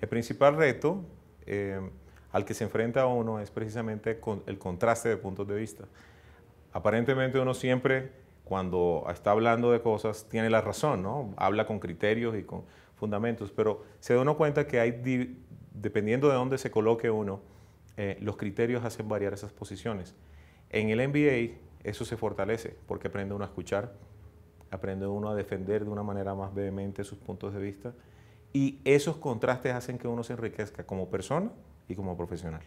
El principal reto eh, al que se enfrenta uno es precisamente el contraste de puntos de vista. Aparentemente uno siempre, cuando está hablando de cosas, tiene la razón, ¿no? Habla con criterios y con fundamentos, pero se da uno cuenta que hay, dependiendo de dónde se coloque uno, eh, los criterios hacen variar esas posiciones. En el MBA eso se fortalece porque aprende uno a escuchar, aprende uno a defender de una manera más vehemente sus puntos de vista y esos contrastes hacen que uno se enriquezca como persona y como profesional.